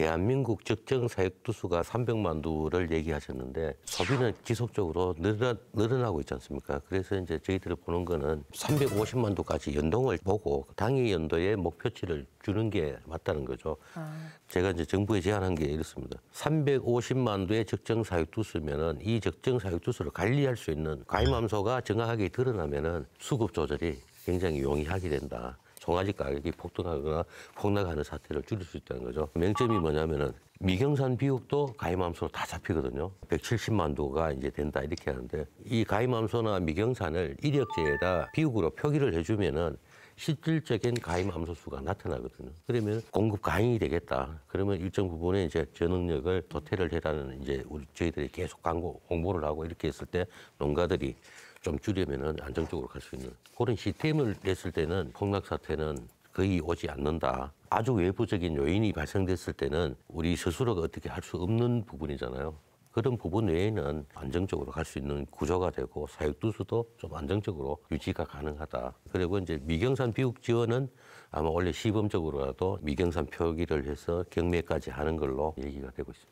대한민국 적정 사육두수가 300만 두를 얘기하셨는데 소비는 지속적으로 늘어, 늘어나고 있지 않습니까? 그래서 이제 저희들이 보는 거는 350만 두까지 연동을 보고 당의 연도에 목표치를 주는 게 맞다는 거죠. 아. 제가 이제 정부에 제안한 게 이렇습니다. 350만 두의 적정 사육두수면은 이 적정 사육두수를 관리할 수 있는 과잉 암소가 정확하게 드러나면은 수급 조절이 굉장히 용이하게 된다. 소아지 가격이 폭등하거나 폭락하는 사태를 줄일 수 있다는 거죠. 맹점이 뭐냐면은 미경산 비옥도 가임암소로 다 잡히거든요. 170만 도가 이제 된다 이렇게 하는데 이 가임암소나 미경산을 이력제에다 비옥으로 표기를 해주면은 실질적인 가임 암소수가 나타나거든요. 그러면 공급 가인이 되겠다. 그러면 일정 부분에 이제 저능력을 도태를 해라는 이제 우리 저희들이 계속 광고 홍보를 하고 이렇게 했을 때 농가들이 좀 줄이면은 안정적으로 갈 수 있는 그런 시스템을 냈을 때는 폭락 사태는 거의 오지 않는다. 아주 외부적인 요인이 발생됐을 때는 우리 스스로가 어떻게 할 수 없는 부분이잖아요. 그런 부분 외에는 안정적으로 갈 수 있는 구조가 되고 사육두수도 좀 안정적으로 유지가 가능하다. 그리고 이제 미경산 비육 지원은 아마 원래 시범적으로라도 미경산 표기를 해서 경매까지 하는 걸로 얘기가 되고 있습니다.